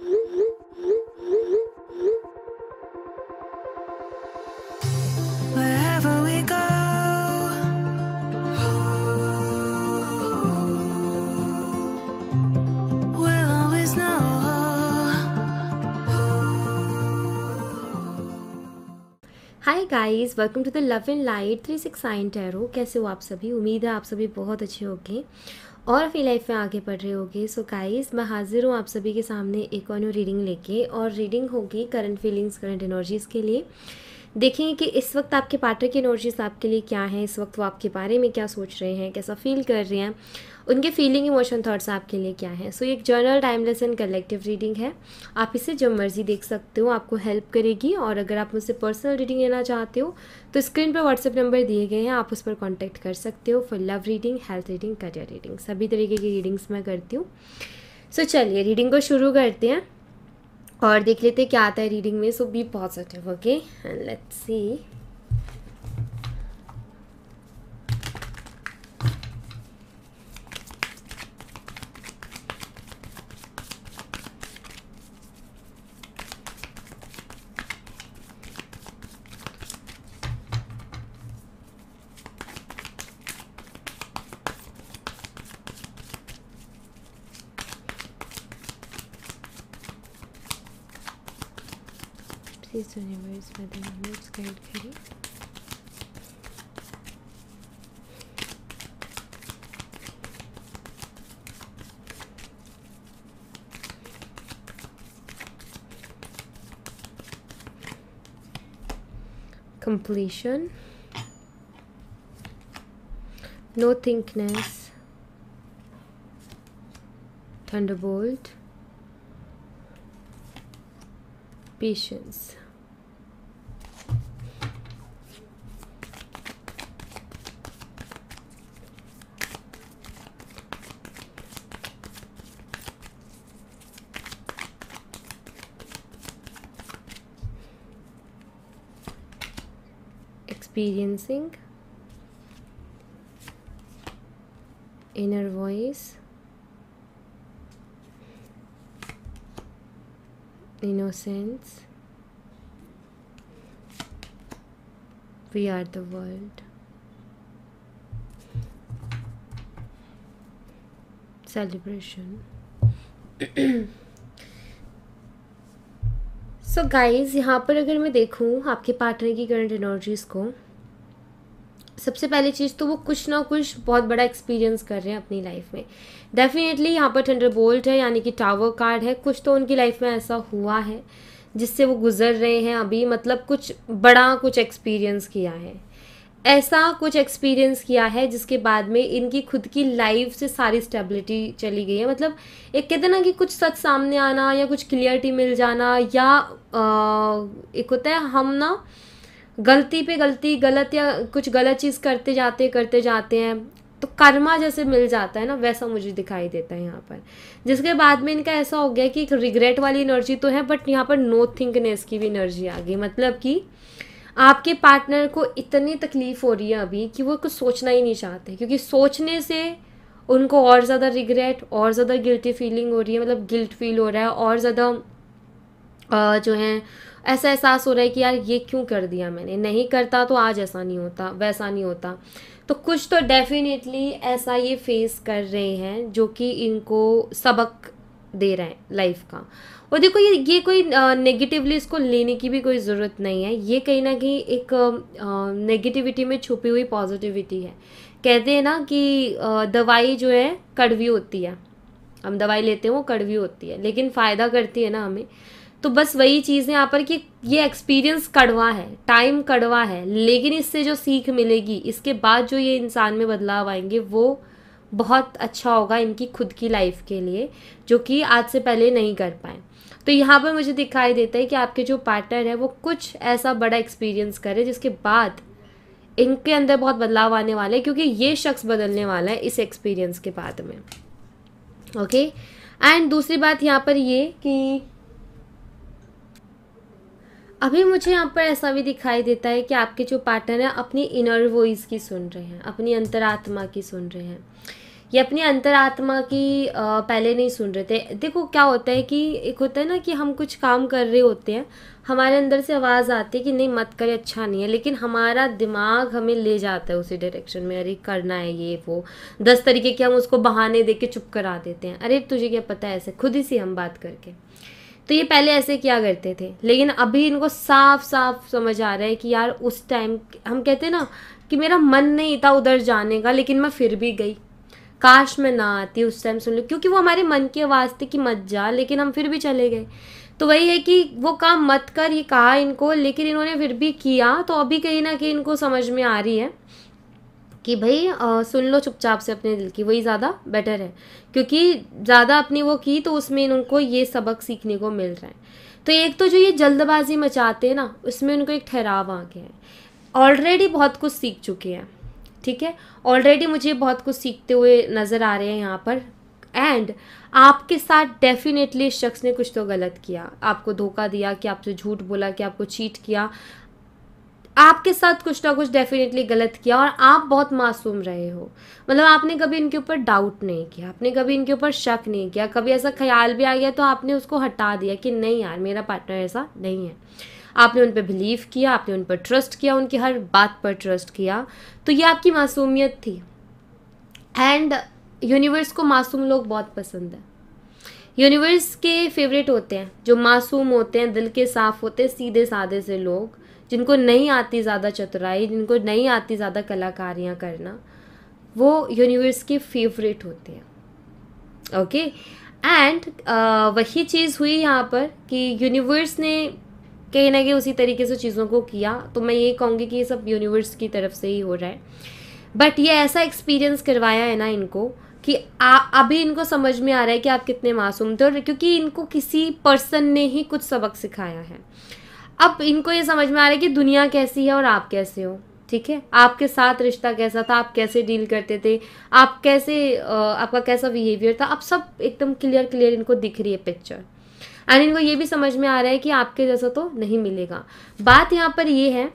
Hi guys welcome to the love and light three six sign tarot कैसे हो आप सभी उम्मीद है आप सभी बहुत अच्छे होंगे और अपनी लाइफ में आगे बढ़ रहे होगे सो गाइस मैं हाजिर हूँ आप सभी के सामने एक और न्यू रीडिंग लेके और रीडिंग होगी करंट फीलिंग्स करंट एनर्जीज़ के लिए देखेंगे कि इस वक्त आपके पार्टनर की एनर्जीज आपके लिए क्या हैं इस वक्त वो आपके बारे में क्या सोच रहे हैं कैसा फील कर रहे हैं उनके फीलिंग इमोशन थाट्स आपके लिए क्या हैं सो so, एक general timeless and collective reading है आप इसे जब मर्जी देख सकते हो आपको हेल्प करेगी और अगर आप मुझसे पर्सनल रीडिंग लेना चाहते हो तो स्क्रीन पर व्हाट्सएप नंबर दिए गए हैं आप उस पर कॉन्टैक्ट कर सकते हो for love reading health reading career reading सभी तरीके की रीडिंग्स मैं करती हूँ सो so, चलिए रीडिंग को शुरू करते हैं और देख लेते क्या आता है रीडिंग में so be positive okay and let's see इस यूनिवर्स में द यूज गाइड करें completion no thickness thunderbolt patience experiencing inner voice innocence we are the world celebration so so guys यहाँ पर अगर मैं देखूँ आपके पार्टनर की करंट एनर्जीज़ को सबसे पहली चीज़ तो वो कुछ ना कुछ बहुत बड़ा एक्सपीरियंस कर रहे हैं अपनी लाइफ में डेफिनेटली यहाँ पर थंडर बोल्ट है यानी कि टावर कार्ड है कुछ तो उनकी लाइफ में ऐसा हुआ है जिससे वो गुजर रहे हैं अभी मतलब कुछ बड़ा कुछ एक्सपीरियंस किया है ऐसा कुछ एक्सपीरियंस किया है जिसके बाद में इनकी खुद की लाइफ से सारी स्टेबिलिटी चली गई है मतलब एक कहते ना कि कुछ सच सामने आना या कुछ क्लियरिटी मिल जाना या आ, एक होता है हम ना गलती पे गलती गलत या कुछ गलत चीज़ करते जाते करते जाते हैं तो कर्मा जैसे मिल जाता है ना वैसा मुझे दिखाई देता है यहाँ पर जिसके बाद में इनका ऐसा हो गया कि एक रिग्रेट वाली एनर्जी तो है बट यहाँ पर नो थिंकनेस की भी एनर्जी आ गई मतलब कि आपके पार्टनर को इतनी तकलीफ हो रही है अभी कि वो कुछ सोचना ही नहीं चाहते क्योंकि सोचने से उनको और ज़्यादा रिग्रेट और ज़्यादा गिल्टी फीलिंग हो रही है मतलब गिल्ट फील हो रहा है और ज़्यादा जो हैं ऐसा एहसास हो रहा है कि यार ये क्यों कर दिया मैंने नहीं करता तो आज ऐसा नहीं होता वैसा नहीं होता तो कुछ तो डेफिनेटली ऐसा ये फेस कर रहे हैं जो कि इनको सबक दे रहे हैं लाइफ का और देखो ये ये कोई नेगेटिवली इसको लेने की भी कोई ज़रूरत नहीं है ये कहीं ना कहीं एक नेगेटिविटी में छुपी हुई पॉजिटिविटी है कहते हैं ना कि आ, दवाई जो है कड़वी होती है हम दवाई लेते हैं वो कड़वी होती है लेकिन फ़ायदा करती है ना हमें तो बस वही चीज़ है यहाँ पर कि ये एक्सपीरियंस कड़वा है टाइम कड़वा है लेकिन इससे जो सीख मिलेगी इसके बाद जो ये इंसान में बदलाव आएंगे वो बहुत अच्छा होगा इनकी खुद की लाइफ के लिए जो कि आज से पहले नहीं कर पाए तो यहाँ पर मुझे दिखाई देता है कि आपके जो पार्टनर है वो कुछ ऐसा बड़ा एक्सपीरियंस करे जिसके बाद इनके अंदर बहुत बदलाव आने वाला है क्योंकि ये शख्स बदलने वाला है इस एक्सपीरियंस के बाद में ओके एंड दूसरी बात यहाँ पर ये कि अभी मुझे यहाँ पर ऐसा भी दिखाई देता है कि आपके जो पार्टनर हैं अपनी इनर वॉइस की सुन रहे हैं अपनी अंतरात्मा की सुन रहे हैं ये अपनी अंतरात्मा की पहले नहीं सुन रहे थे देखो क्या होता है कि एक होता है ना कि हम कुछ काम कर रहे होते हैं हमारे अंदर से आवाज़ आती है कि नहीं मत करे अच्छा नहीं है लेकिन हमारा दिमाग हमें ले जाता है उसी डायरेक्शन में अरे करना है ये वो दस तरीके के हम उसको बहाने दे के चुप करा देते हैं अरे तुझे क्या पता है ऐसे खुद ही सी हम बात करके तो ये पहले ऐसे किया करते थे लेकिन अभी इनको साफ साफ समझ आ रहा है कि यार उस टाइम हम कहते हैं ना कि मेरा मन नहीं था उधर जाने का लेकिन मैं फिर भी गई काश मैं ना आती उस टाइम सुन लो क्योंकि वो हमारे मन की आवाज़ थी कि मत जा लेकिन हम फिर भी चले गए तो वही है कि वो काम मत कर ये कहा इनको लेकिन इन्होंने फिर भी किया तो अभी कहीं ना कहीं इनको समझ में आ रही है कि भाई आ, सुन लो चुपचाप से अपने दिल की वही ज़्यादा बेटर है क्योंकि ज़्यादा अपनी वो की तो उसमें इनको ये सबक सीखने को मिल रहा है तो एक तो जो ये जल्दबाजी मचाते हैं ना उसमें उनको एक ठहराव आ गया है ऑलरेडी बहुत कुछ सीख चुके हैं ठीक है ऑलरेडी मुझे बहुत कुछ सीखते हुए नज़र आ रहे हैं यहाँ पर एंड आपके साथ डेफिनेटली इस शख्स ने कुछ तो गलत किया आपको धोखा दिया कि आपसे झूठ बोला कि आपको चीट किया आपके साथ कुछ ना कुछ डेफिनेटली गलत किया और आप बहुत मासूम रहे हो मतलब आपने कभी इनके ऊपर डाउट नहीं किया आपने कभी इनके ऊपर शक नहीं किया कभी ऐसा ख्याल भी आ गया तो आपने उसको हटा दिया कि नहीं यार मेरा पार्टनर ऐसा नहीं है आपने उन पर बिलीव किया आपने उन पर ट्रस्ट किया उनकी हर बात पर ट्रस्ट किया तो ये आपकी मासूमियत थी एंड यूनिवर्स को मासूम लोग बहुत पसंद है यूनिवर्स के फेवरेट होते हैं जो मासूम होते हैं दिल के साफ़ होते हैं सीधे साधे से लोग जिनको नहीं आती ज़्यादा चतुराई जिनको नहीं आती ज़्यादा कलाकारियाँ करना वो यूनिवर्स के फेवरेट होते हैं ओके एंड वही चीज़ हुई यहाँ पर कि यूनिवर्स ने कहीं ना कहीं उसी तरीके से चीज़ों को किया तो मैं ये कहूँगी कि ये सब यूनिवर्स की तरफ से ही हो रहा है बट ये ऐसा एक्सपीरियंस करवाया है ना इनको कि आ, अभी इनको समझ में आ रहा है कि आप कितने मासूम थे और क्योंकि इनको किसी पर्सन ने ही कुछ सबक सिखाया है अब इनको ये समझ में आ रहा है कि दुनिया कैसी है और आप कैसे हो ठीक है आपके साथ रिश्ता कैसा था आप कैसे डील करते थे आप कैसे आपका कैसा बिहेवियर था अब सब एकदम क्लियर क्लियर इनको दिख रही है पिक्चर एंड इनको ये भी समझ में आ रहा है कि आपके जैसा तो नहीं मिलेगा बात यहाँ पर ये है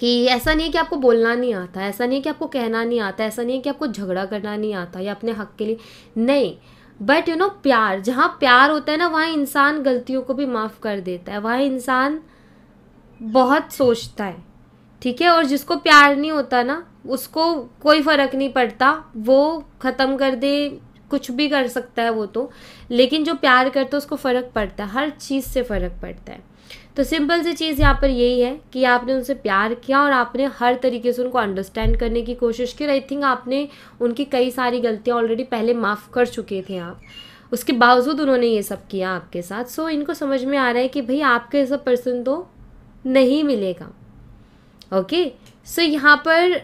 कि ऐसा नहीं है कि आपको बोलना नहीं आता ऐसा नहीं है कि आपको कहना नहीं आता ऐसा नहीं है कि आपको झगड़ा करना नहीं आता या अपने हक के लिए नहीं बट यू नो प्यार जहाँ प्यार होता है ना वहाँ इंसान गलतियों को भी माफ़ कर देता है वहाँ इंसान बहुत सोचता है ठीक है और जिसको प्यार नहीं होता ना उसको कोई फ़र्क नहीं पड़ता वो ख़त्म कर दे कुछ भी कर सकता है वो तो लेकिन जो प्यार करता है उसको फ़र्क पड़ता है हर चीज़ से फ़र्क पड़ता है तो सिंपल सी चीज़ यहाँ पर यही है कि आपने उनसे प्यार किया और आपने हर तरीके से उनको अंडरस्टैंड करने की कोशिश की आई थिंक आपने उनकी कई सारी गलतियाँ ऑलरेडी पहले माफ़ कर चुके थे आप उसके बावजूद उन्होंने ये सब किया आपके साथ सो so, इनको समझ में आ रहा है कि भाई आपके ऐसा पर्सन तो नहीं मिलेगा ओके सो so, यहाँ पर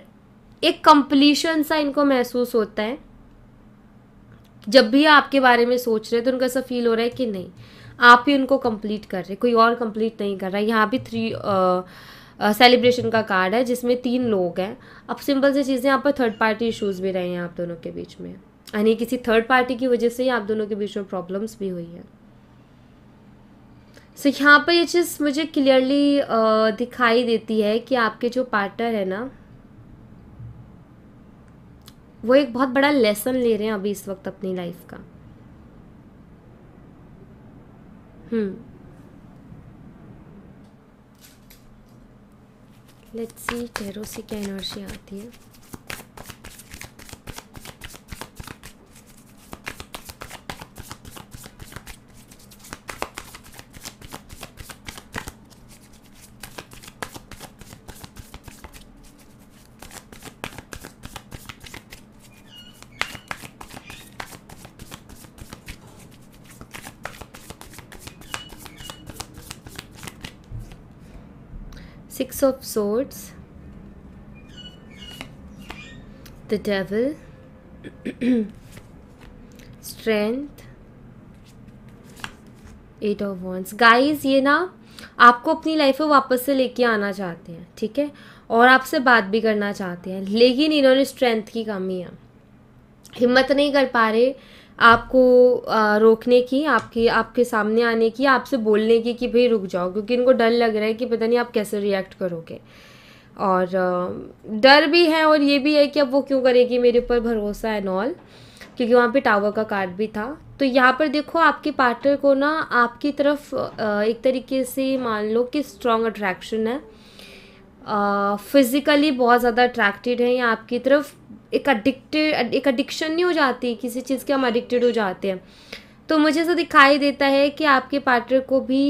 एक कंप्लीशन सा इनको महसूस होता है जब भी आपके बारे में सोच रहे हैं तो उनका ऐसा फील हो रहा है कि नहीं आप ही उनको कंप्लीट कर रहे कोई और कंप्लीट नहीं कर रहा यहाँ भी थ्री सेलिब्रेशन का कार्ड है जिसमें तीन लोग हैं अब सिंपल सी चीज़ें यहाँ पर थर्ड पार्टी इशूज भी रहे हैं आप दोनों के बीच में यानी किसी थर्ड पार्टी की वजह से ही आप दोनों के बीच में प्रॉब्लम्स भी हुई हैं सो so, यहाँ पर ये चीज़ मुझे क्लियरली दिखाई देती है कि आपके जो पार्टनर है ना वो एक बहुत बड़ा लेसन ले रहे हैं अभी इस वक्त अपनी लाइफ का लेट्स सी टैरो से क्या एनर्जी आती है Six of Swords, the Devil, Strength, eight of wands guys ये ना आपको अपनी लाइफ में वापस से लेके आना चाहते हैं ठीक है और आपसे बात भी करना चाहते हैं लेकिन इन्होंने स्ट्रेंथ की कमी है हिम्मत नहीं कर पा रहे आपको रोकने की आपके आपके सामने आने की आपसे बोलने की कि भाई रुक जाओ क्योंकि इनको डर लग रहा है कि पता नहीं आप कैसे रिएक्ट करोगे और डर भी है और ये भी है कि अब वो क्यों करेगी मेरे ऊपर भरोसा एंड ऑल क्योंकि वहाँ पे टावर का कार्ड भी था तो यहाँ पर देखो आपके पार्टनर को ना आपकी तरफ एक तरीके से मान लो कि स्ट्रॉन्ग अट्रैक्शन है फिज़िकली बहुत ज़्यादा अट्रैक्टेड है या आपकी तरफ एक अडिक्टेड एक अडिक्शन नहीं हो जाती किसी चीज़ के हम अडिक्टेड हो जाते हैं तो मुझे ऐसा दिखाई देता है कि आपके पार्टनर को भी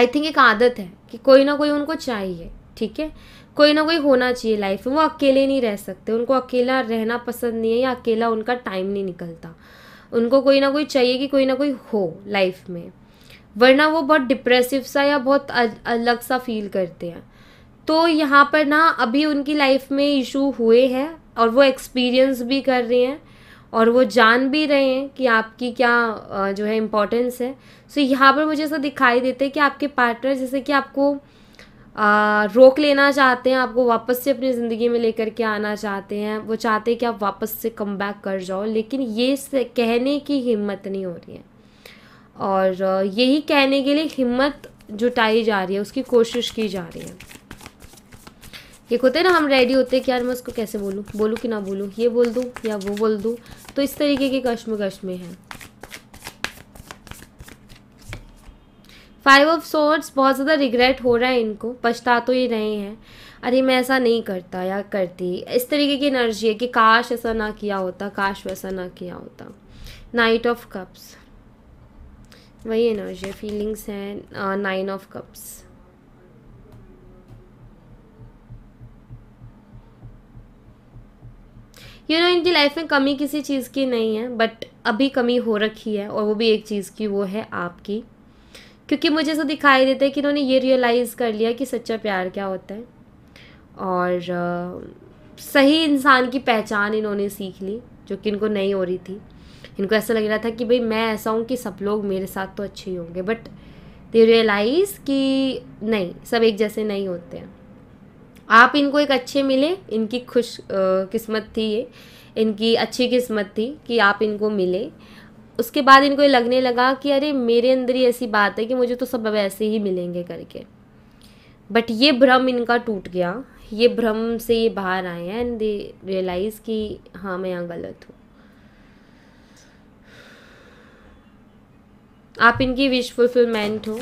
आई थिंक एक आदत है कि कोई ना कोई उनको चाहिए ठीक है कोई ना कोई होना चाहिए लाइफ में वो अकेले नहीं रह सकते उनको अकेला रहना पसंद नहीं है या अकेला उनका टाइम नहीं निकलता उनको कोई ना कोई चाहिए कि कोई ना कोई हो लाइफ में वरना वो बहुत डिप्रेसिव सा या बहुत अलग सा फील करते हैं तो यहाँ पर ना अभी उनकी लाइफ में इशू हुए हैं और वो एक्सपीरियंस भी कर रही हैं और वो जान भी रहे हैं कि आपकी क्या जो है इम्पोर्टेंस है सो so, यहाँ पर मुझे ऐसा दिखाई देते हैं कि आपके पार्टनर जैसे कि आपको आ, रोक लेना चाहते हैं आपको वापस से अपनी ज़िंदगी में लेकर के आना चाहते हैं वो चाहते हैं कि आप वापस से कम बैक कर जाओ लेकिन ये कहने की हिम्मत नहीं हो रही है और यही कहने के लिए हिम्मत जुटाई जा रही है उसकी कोशिश की जा रही है एक होते ना हम रेडी होते हैं कि यार मैं उसको कैसे बोलूँ बोलूँ कि ना बोलूँ ये बोल दूँ या वो बोल दूँ तो इस तरीके के कश्म कश्मे हैं फाइव ऑफ सोर्ट्स बहुत ज़्यादा रिग्रेट हो रहा है इनको पछता तो ये रहे हैं अरे मैं ऐसा नहीं करता या करती इस तरीके की एनर्जी है कि काश ऐसा ना किया होता काश वैसा ना किया होता नाइट ऑफ कप्स वही एनर्जी है फीलिंग्स हैं nine of cups you know इनकी लाइफ में कमी किसी चीज़ की नहीं है बट अभी कमी हो रखी है और वो भी एक चीज़ की वो है आपकी क्योंकि मुझे ऐसा दिखाई देता है कि इन्होंने ये रियलाइज़ कर लिया कि सच्चा प्यार क्या होता है और आ, सही इंसान की पहचान इन्होंने सीख ली जो कि इनको नहीं हो रही थी इनको ऐसा लग रहा था कि भाई मैं ऐसा हूँ कि सब लोग मेरे साथ तो अच्छे ही होंगे बट दे रियलाइज़ कि नहीं सब एक जैसे नहीं होते हैं आप इनको एक अच्छे मिले इनकी खुश किस्मत थी ये इनकी अच्छी किस्मत थी कि आप इनको मिले उसके बाद इनको ये लगने लगा कि अरे मेरे अंदर ही ऐसी बात है कि मुझे तो सब वैसे ही मिलेंगे करके बट ये भ्रम इनका टूट गया ये भ्रम से ये बाहर आए हैं एंड दे रियलाइज़ कि हाँ मैं यहाँ गलत हूँ आप इनकी विश फुलफिलमेंट हो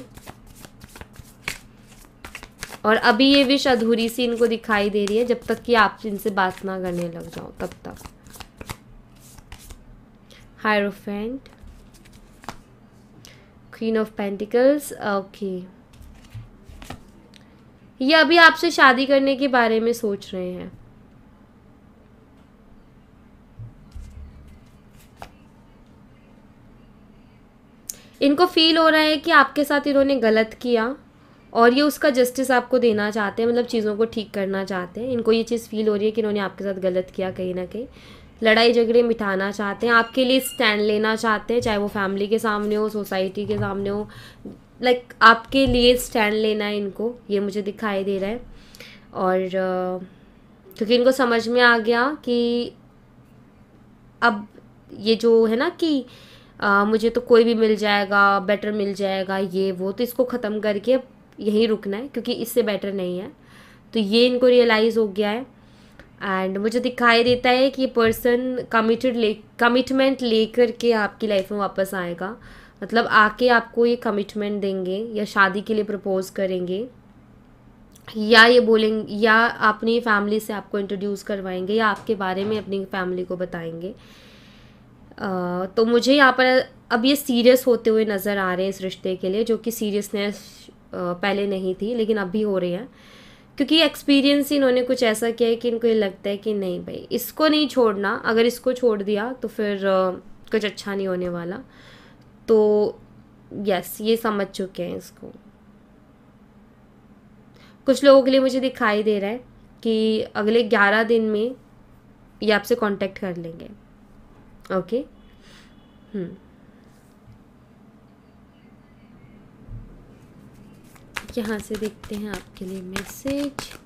और अभी ये विश अधूरी सी इनको दिखाई दे रही है जब तक कि आप इनसे बात ना करने लग जाओ तब तक hierophant queen of pentacles okay ये अभी आपसे शादी करने के बारे में सोच रहे हैं इनको फील हो रहा है कि आपके साथ इन्होंने गलत किया और ये उसका जस्टिस आपको देना चाहते हैं मतलब चीज़ों को ठीक करना चाहते हैं इनको ये चीज़ फील हो रही है कि इन्होंने आपके साथ गलत किया कहीं ना कहीं लड़ाई झगड़े मिटाना चाहते हैं आपके लिए स्टैंड लेना चाहते हैं चाहे वो फैमिली के सामने हो सोसाइटी के सामने हो लाइक like, आपके लिए स्टैंड लेना है इनको ये मुझे दिखाई दे रहा है और क्योंकि इनको समझ में आ गया कि अब ये जो है ना कि आ, मुझे तो कोई भी मिल जाएगा बेटर मिल जाएगा ये वो तो इसको ख़त्म करके यहीं रुकना है क्योंकि इससे बेटर नहीं है तो ये इनको रियलाइज़ हो गया है एंड मुझे दिखाई देता है कि ये पर्सन कमिटेड ले कमिटमेंट लेकर के आपकी लाइफ में वापस आएगा मतलब आके आपको ये कमिटमेंट देंगे या शादी के लिए प्रपोज करेंगे या ये बोलेंगे या अपनी फैमिली से आपको इंट्रोड्यूस करवाएंगे या आपके बारे में अपनी फैमिली को बताएंगे आ, तो मुझे यहाँ पर अब ये सीरियस होते हुए नज़र आ रहे हैं इस रिश्ते के लिए जो कि सीरियसनेस पहले नहीं थी लेकिन अब भी हो रही हैं क्योंकि एक्सपीरियंस ही इन्होंने कुछ ऐसा किया है कि इनको ये लगता है कि नहीं भाई इसको नहीं छोड़ना अगर इसको छोड़ दिया तो फिर कुछ अच्छा नहीं होने वाला तो यस ये समझ चुके हैं इसको कुछ लोगों के लिए मुझे दिखाई दे रहा है कि अगले ग्यारह दिन में ये आपसे कांटेक्ट कर लेंगे ओके हम्म यहाँ से देखते हैं आपके लिए मैसेज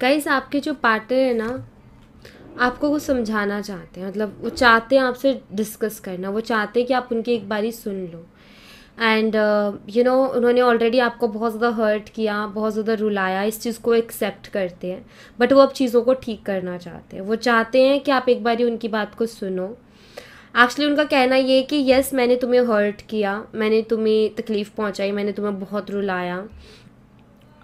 गाइस आपके जो पार्टनर है ना आपको वो समझाना चाहते हैं मतलब वो चाहते हैं आपसे डिस्कस करना वो चाहते हैं कि आप उनकी एक बारी सुन लो एंड यू नो उन्होंने ऑलरेडी आपको बहुत ज़्यादा हर्ट किया बहुत ज़्यादा रुलाया इस चीज़ को एक्सेप्ट करते हैं बट वो अब चीज़ों को ठीक करना चाहते हैं वो चाहते हैं कि आप एक बारी उनकी बात को सुनो एक्चुअली उनका कहना ये कि यस मैंने तुम्हें हर्ट किया मैंने तुम्हें तकलीफ़ पहुंचाई मैंने तुम्हें बहुत रुलाया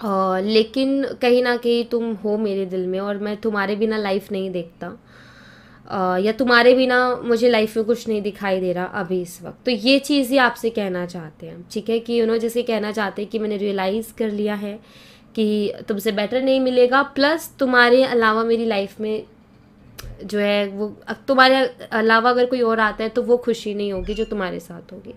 आ, लेकिन कहीं ना कहीं तुम हो मेरे दिल में और मैं तुम्हारे बिना लाइफ नहीं देखता आ, या तुम्हारे बिना मुझे लाइफ में कुछ नहीं दिखाई दे रहा अभी इस वक्त तो ये चीज़ ही आपसे कहना चाहते हैं ठीक है कि उन्होंने जैसे कहना चाहते हैं कि मैंने रियलाइज़ कर लिया है कि तुमसे बेटर नहीं मिलेगा प्लस तुम्हारे अलावा मेरी लाइफ में जो है वो तुम्हारे अलावा अगर कोई और आता है तो वो खुशी नहीं होगी जो तुम्हारे साथ होगी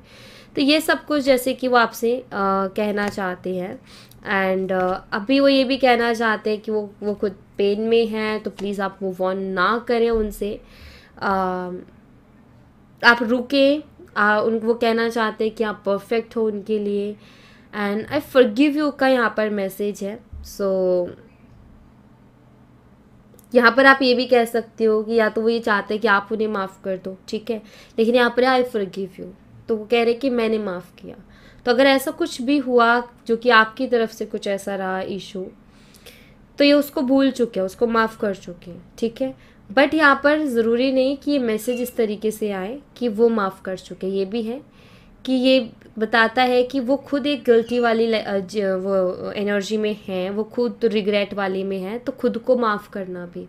तो ये सब कुछ जैसे कि वो आपसे कहना चाहते हैं एंड uh, अभी वो ये भी कहना चाहते हैं कि वो वो खुद पेन में हैं तो प्लीज़ आप मूव ऑन ना करें उनसे um, आप रुके उन वो कहना चाहते हैं कि आप परफेक्ट हो उनके लिए एंड आई फॉरगिव यू का यहाँ पर मैसेज है सो so, यहाँ पर आप ये भी कह सकते हो कि या तो वो ये चाहते हैं कि आप उन्हें माफ़ कर दो ठीक है लेकिन यहाँ पर आई फॉरगिव यू तो वो कह रहे कि मैंने माफ़ किया तो अगर ऐसा कुछ भी हुआ जो कि आपकी तरफ से कुछ ऐसा रहा इशू तो ये उसको भूल चुके हैं उसको माफ़ कर चुके हैं ठीक है बट यहाँ पर ज़रूरी नहीं कि ये मैसेज इस तरीके से आए कि वो माफ़ कर चुके ये भी है कि ये बताता है कि वो खुद एक गलती वाली वो एनर्जी में है वो खुद रिग्रेट वाली में है तो खुद को माफ़ करना भी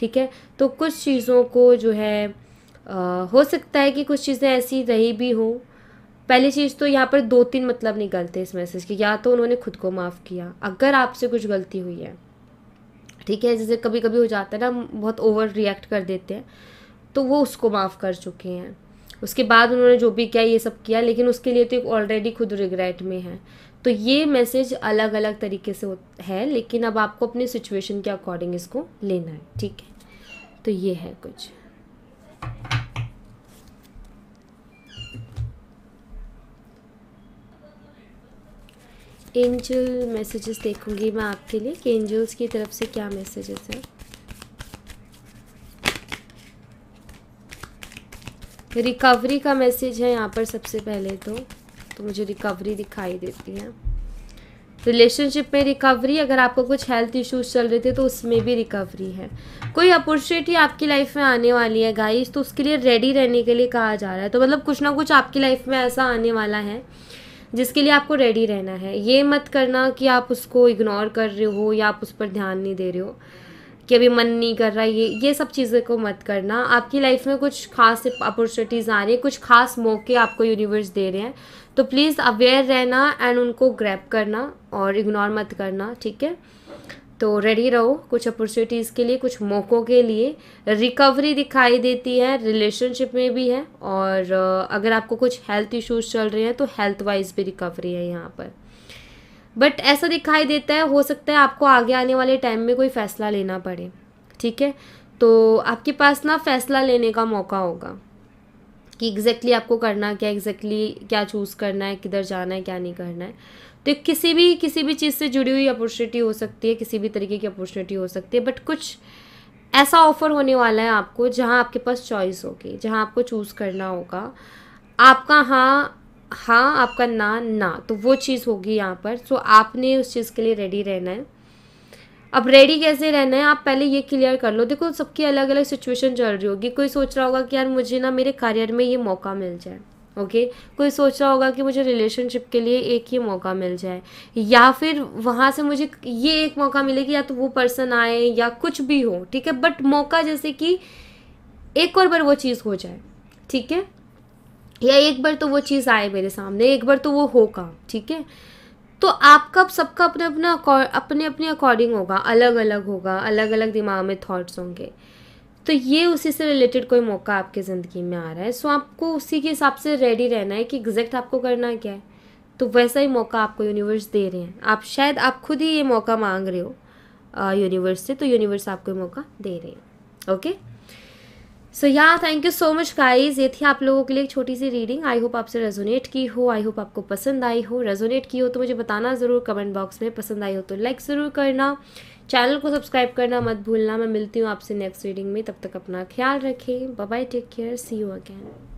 ठीक है तो कुछ चीज़ों को जो है आ, हो सकता है कि कुछ चीज़ें ऐसी रही भी हों पहली चीज़ तो यहाँ पर दो तीन मतलब निकलते इस मैसेज के या तो उन्होंने खुद को माफ़ किया अगर आपसे कुछ गलती हुई है ठीक है जैसे कभी कभी हो जाता है ना बहुत ओवर रिएक्ट कर देते हैं तो वो उसको माफ़ कर चुके हैं उसके बाद उन्होंने जो भी किया ये सब किया लेकिन उसके लिए तो एक ऑलरेडी खुद रिग्रेट में है तो ये मैसेज अलग अलग तरीके से है लेकिन अब आपको अपनी सिचुएशन के अकॉर्डिंग इसको लेना है ठीक है तो ये है कुछ एंजल मैसेजेस देखूंगी मैं आपके लिए कि एंजल्स की तरफ से क्या मैसेजेस है रिकवरी का मैसेज है यहाँ पर सबसे पहले तो तो मुझे रिकवरी दिखाई देती है रिलेशनशिप में रिकवरी अगर आपको कुछ हेल्थ इश्यूज चल रहे थे तो उसमें भी रिकवरी है कोई अपॉर्चुनिटी आपकी लाइफ में आने वाली है गाइस तो उसके लिए रेडी रहने के लिए कहा जा रहा है तो मतलब कुछ ना कुछ आपकी लाइफ में ऐसा आने वाला है जिसके लिए आपको रेडी रहना है ये मत करना कि आप उसको इग्नोर कर रहे हो या आप उस पर ध्यान नहीं दे रहे हो कि अभी मन नहीं कर रहा ये ये सब चीज़ें को मत करना आपकी लाइफ में कुछ खास अपॉर्चुनिटीज़ आ रही है कुछ खास मौके आपको यूनिवर्स दे रहे हैं तो प्लीज़ अवेयर रहना एंड उनको ग्रैप करना और इग्नोर मत करना ठीक है तो रेडी रहो कुछ अपॉर्चुनिटीज़ के लिए कुछ मौक़ों के लिए रिकवरी दिखाई देती है रिलेशनशिप में भी है और अगर आपको कुछ हेल्थ इश्यूज चल रहे हैं तो हेल्थ वाइज भी रिकवरी है यहाँ पर बट ऐसा दिखाई देता है हो सकता है आपको आगे आने वाले टाइम में कोई फ़ैसला लेना पड़े ठीक है तो आपके पास ना फ़ैसला लेने का मौका होगा कि एग्जैक्टली exactly आपको करना क्या एग्जैक्टली exactly क्या चूज़ करना है किधर जाना है क्या नहीं करना है तो किसी भी किसी भी चीज़ से जुड़ी हुई अपॉर्चुनिटी हो सकती है किसी भी तरीके की अपॉर्चुनिटी हो सकती है बट कुछ ऐसा ऑफ़र होने वाला है आपको जहाँ आपके पास चॉइस होगी जहाँ आपको चूज़ करना होगा आपका हाँ हाँ आपका ना ना तो वो चीज़ होगी यहाँ पर सो आपने उस चीज़ के लिए रेडी रहना है अब रेडी कैसे रहना है आप पहले ये क्लियर कर लो देखो सबकी अलग अलग सिचुएशन चल रही होगी कोई सोच रहा होगा कि यार मुझे ना मेरे करियर में ये मौका मिल जाए ओके okay? कोई सोच रहा होगा कि मुझे रिलेशनशिप के लिए एक ही मौका मिल जाए या फिर वहाँ से मुझे ये एक मौका मिले कि या तो वो पर्सन आए या कुछ भी हो ठीक है बट मौका जैसे कि एक और बार वो चीज़ हो जाए ठीक है या एक बार तो वो चीज़ आए मेरे सामने एक बार तो वो होगा ठीक है तो आपका सबका अपने अपना अपने अपने अकॉर्डिंग होगा अलग अलग होगा अलग अलग दिमाग में थाट्स होंगे तो ये उसी से रिलेटेड कोई मौका आपके ज़िंदगी में आ रहा है सो आपको उसी के हिसाब से रेडी रहना है कि एग्जैक्ट आपको करना क्या है तो वैसा ही मौका आपको यूनिवर्स दे रहे हैं आप शायद आप खुद ही ये मौका मांग रहे हो यूनिवर्स से तो यूनिवर्स आपको ये मौका दे रहे हैं okay so yeah thank you so much guys ये थी आप लोगों के लिए एक छोटी सी रीडिंग आई होप आपसे रेजोनेट की हो आई होप आपको पसंद आई हो रेजोनेट की हो तो मुझे बताना ज़रूर कमेंट बॉक्स में पसंद आई हो तो लाइक ज़रूर करना चैनल को सब्सक्राइब करना मत भूलना मैं मिलती हूँ आपसे नेक्स्ट रीडिंग में तब तक अपना ख्याल रखें bye take care see you again